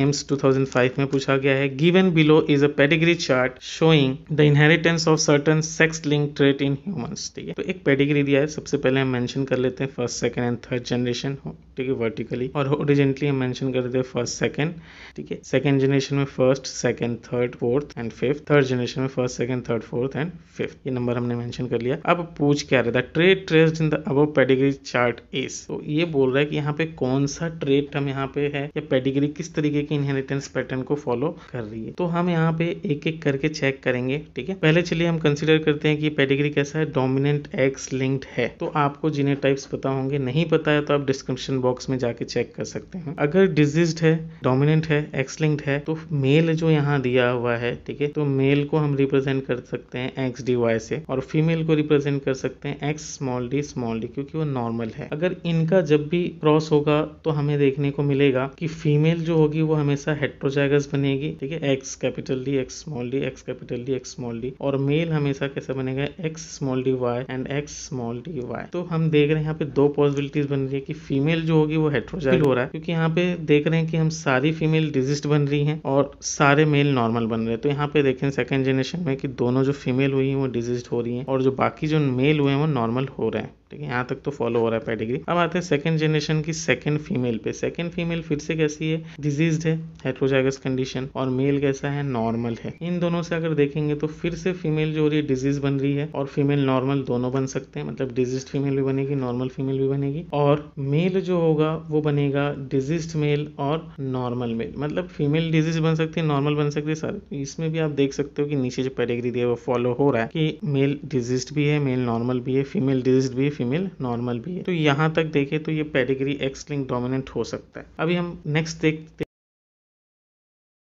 AIIMS 2005 में पूछा गया है given below is a pedigree chart showing the inheritance of certain sex link trait in humans ठीक है तो एक पेडिग्री दिया है सबसे पहले हम मेंशन कर लेते हैं first second and third generation ठीक है वर्टिकली और ओरिजेंटली हम मेंशन कर देते हैं फर्स्ट सेकंड ठीक है सेकंड जनरेशन में first second third fourth and fifth third generation में first second third fourth and fifth ये नंबर हमने मेंशन कर लिया अब पूछ क्या रहा था ट्रेड ट्रेस्ड इन द अब पेडिग्री चार्ट इज तो ये बोल रहा है कि यहाँ पे कौन सा ट्रेड हम यहाँ पे है या पेडिग्री किस तरीके एक इनहेरिटेंस पैटर्न को फॉलो कर रही है तो हम यहाँ पे एक एक करके चेक करेंगे ठीक है पहले चलिए हम कंसिडर करते हैं कि पेडिग्री कैसा है डोमिनेंट एक्स लिंक्ड है तो आपको जिन्हें टाइप्स पता होंगे नहीं पता है तो आप डिस्क्रिप्शन बॉक्स में जाके चेक कर सकते हैं अगर डिजीज है डोमिनेंट है एक्स लिंक्ड है तो मेल जो यहाँ दिया हुआ है ठीक है तो मेल को हम रिप्रेजेंट कर सकते हैं एक्स डी वाई से और फीमेल को रिप्रेजेंट कर सकते हैं X small D small D क्योंकि वो नॉर्मल है अगर इनका जब भी क्रॉस होगा तो हमें देखने को मिलेगा कि फीमेल जो होगी वो हमेशा हेट्रोजाइगस बनेगी ठीक है X capital D X small D X capital D X small D और मेल हमेशा कैसे बनेगा X small D Y and X small D Y तो हम देख रहे हैं यहाँ पे दो पॉसिबिलिटीज बन रही है कि फीमेल जो होगी वो हेट्रोजाइल हो रहा है क्योंकि यहाँ पे देख रहे हैं कि हम सारी फीमेल डिजिस्ट बन रही है और सारे मेल नॉर्मल बन रहे हैं तो यहाँ पे देखें सेकेंड जनरेशन में कि दोनों जो फीमेल हुई हैं वो डिजिस्ट हो रही हैं और जो बाकी जो मेल हुए हैं वो नॉर्मल हो रहे हैं ठीक है यहाँ तक तो फॉलो हो रहा है पेडिग्री अब आते हैं सेकेंड जनरेशन की सेकेंड फीमेल पे सेकेंड फीमेल फिर से कैसी है डिजीज है हेट्रोजाइगस कंडीशन और मेल कैसा है नॉर्मल है इन दोनों से अगर देखेंगे तो फिर से फीमेल जो हो रही है डिजीज बन रही है और फीमेल नॉर्मल दोनों बन सकते हैं मतलब डिजीज फीमेल भी बनेगी नॉर्मल फीमेल भी बनेगी और मेल जो होगा वो बनेगा डिजीज मेल और नॉर्मल मेल मतलब फीमेल डिजीज बन सकती है नॉर्मल बन सकती है सर इसमें भी आप देख सकते हो कि नीचे जो पेडिग्री दी है वो फॉलो हो रहा है कि मेल डिजीज भी है मेल नॉर्मल भी है फीमेल डिजीज भी है फीमेल नॉर्मल भी है तो यहाँ तक देखें तो ये पेडिग्री एक्स लिंक डोमिनेंट हो सकता है अभी हम नेक्स्ट देखते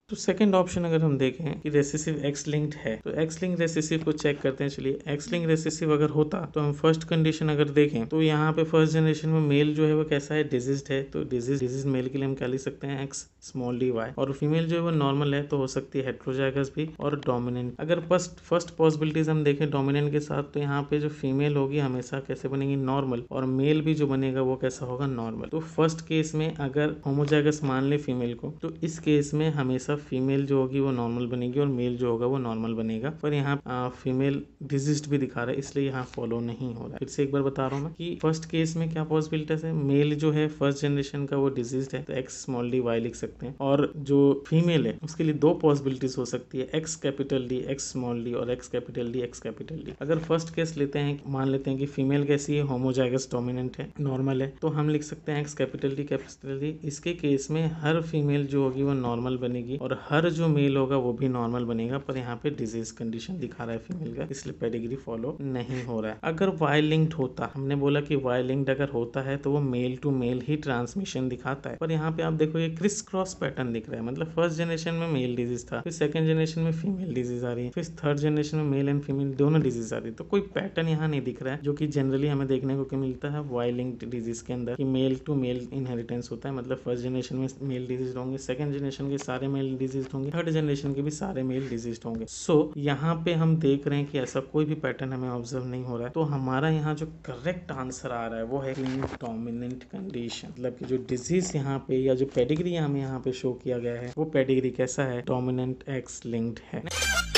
तो सेकंड ऑप्शन अगर हम देखें कि रेसिसिव एक्स लिंक्ड है तो एक्स लिंक रेसिसिव को चेक करते हैं चलिए एक्स लिंक रेसिसिव अगर होता तो हम फर्स्ट कंडीशन अगर देखें तो यहाँ पे फर्स्ट जनरेशन में मेल जो है वो कैसा है डिजीज है तो डिजीज डिजीज मेल के लिए हम क्या लिख सकते हैं एक्स स्मॉल डी वाई और फीमेल जो है वो नॉर्मल है तो हो सकती है हेट्रोजाइगस भी और डोमिनेंट अगर फर्स्ट फर्स्ट पॉसिबिलिटीज हम देखें डोमिनेंट के साथ तो यहाँ पे जो फीमेल होगी हमेशा कैसे बनेगी नॉर्मल और मेल भी जो बनेगा वो कैसा होगा नॉर्मल तो फर्स्ट केस में अगर होमोजाइगस मान ले फीमेल को तो इस केस में हमेशा फीमेल जो होगी वो नॉर्मल बनेगी और मेल जो होगा वो नॉर्मल बनेगा पर यहाँ फीमेल डिजीज भी दिखा रहा है इसलिए यहाँ फॉलो नहीं हो रहा है फिर से एक बार बता रहा हूँ मैं कि फर्स्ट केस में क्या पॉसिबिलिटीज है मेल जो है फर्स्ट जनरेशन का वो डिजीज है तो एक्स स्मॉल डी वाई लिख सकते हैं और जो फीमेल है उसके लिए दो पॉसिबिलिटीज हो सकती है X capital D X small D और X capital D X capital D अगर फर्स्ट केस लेते हैं मान लेते हैं कि फीमेल कैसी है होमोजाइगस डोमिनेंट है नॉर्मल है तो हम लिख सकते हैं X capital D capital D इसके केस में हर फीमेल जो होगी वो नॉर्मल बनेगी और हर जो मेल होगा वो भी नॉर्मल बनेगा पर यहाँ पे डिजीज कंडीशन दिखा रहा है फीमेल का इसलिए पेडिग्री फॉलो नहीं हो रहा है अगर वाई लिंक्ड होता हमने बोला कि वाई लिंक्ड अगर होता है तो वो मेल टू मेल ही ट्रांसमिशन दिखाता है पर यहाँ पे आप देखो ये क्रिस क्रॉस पैटर्न दिख रहा है मतलब फर्स्ट जनरेशन में मेल डिजीज था फिर सेकंड जनरेशन में फीमेल डिजीज आ रही है फिर थर्ड जनरेशन में मेल एंड फीमेल दोनों डिजीज आ रही है तो कोई पैटर्न यहाँ नहीं दिख रहा है जो कि जनरली हमें देखने को मिलता है वाई लिंक्ड डिजीज के अंदर कि मेल टू मेल इनहेरिटेंस होता है मतलब फर्स्ट जनरेशन में मेल डिजीज होंगे सेकंड जनरेशन के सारे मेल डिजीज होंगे थर्ड जनरेशन के भी सारे मेल डिजीज होंगे सो so, यहाँ पे हम देख रहे हैं कि ऐसा कोई भी पैटर्न हमें ऑब्जर्व नहीं हो रहा है तो हमारा यहाँ जो करेक्ट आंसर आ रहा है वो है डोमिनेंट कंडीशन मतलब की जो डिजीज यहाँ पे या जो पेडिग्री हमें यहाँ पे शो किया गया है वो पेडिग्री कैसा है डोमिनेंट एक्स लिंक्ड है